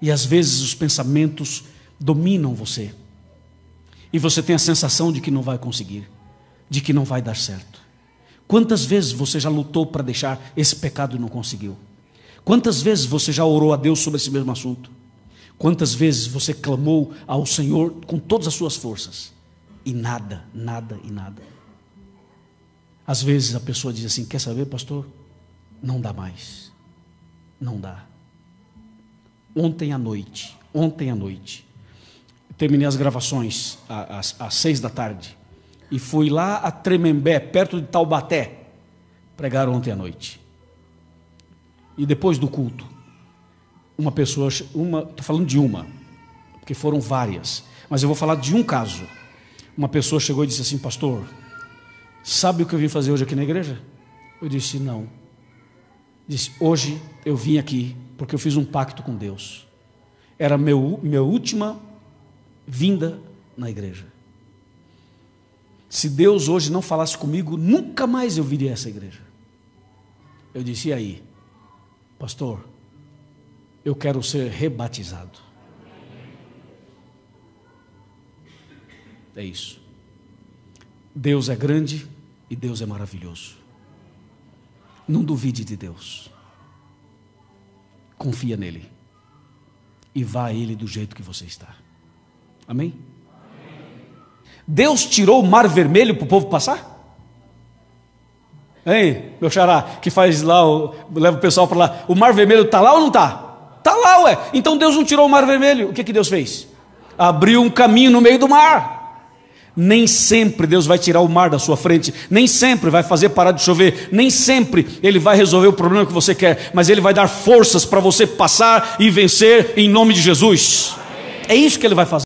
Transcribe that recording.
E às vezes os pensamentos dominam você. E você tem a sensação de que não vai conseguir, de que não vai dar certo. Quantas vezes você já lutou para deixar esse pecado e não conseguiu? Quantas vezes você já orou a Deus sobre esse mesmo assunto? Quantas vezes você clamou ao Senhor com todas as suas forças? E nada, nada e nada. Às vezes a pessoa diz assim: Quer saber, pastor? Não dá mais. Não dá ontem à noite. Ontem à noite. Terminei as gravações às, às seis da tarde. E fui lá a Tremembé, perto de Taubaté, pregar ontem à noite. E depois do culto, uma pessoa, uma, estou falando de uma, porque foram várias, mas eu vou falar de um caso. Uma pessoa chegou e disse assim, pastor, sabe o que eu vim fazer hoje aqui na igreja? Eu disse, não. Disse, hoje eu vim aqui porque eu fiz um pacto com Deus. Era meu minha última vinda na igreja. Se Deus hoje não falasse comigo, nunca mais eu viria a essa igreja. Eu disse: e aí, pastor, eu quero ser rebatizado. É isso. Deus é grande e Deus é maravilhoso. Não duvide de Deus confia nele. E vá a ele do jeito que você está. Amém? Amém. Deus tirou o mar vermelho para o povo passar? Hein, meu xará, que faz lá, leva o pessoal para lá. O mar vermelho está lá ou não está? Está lá, ué. Então Deus não tirou o mar vermelho. O que, que Deus fez? Abriu um caminho no meio do mar. Nem sempre Deus vai tirar o mar da sua frente, nem sempre vai fazer parar de chover, nem sempre Ele vai resolver o problema que você quer, mas Ele vai dar forças para você passar e vencer em nome de Jesus. É isso que Ele vai fazer.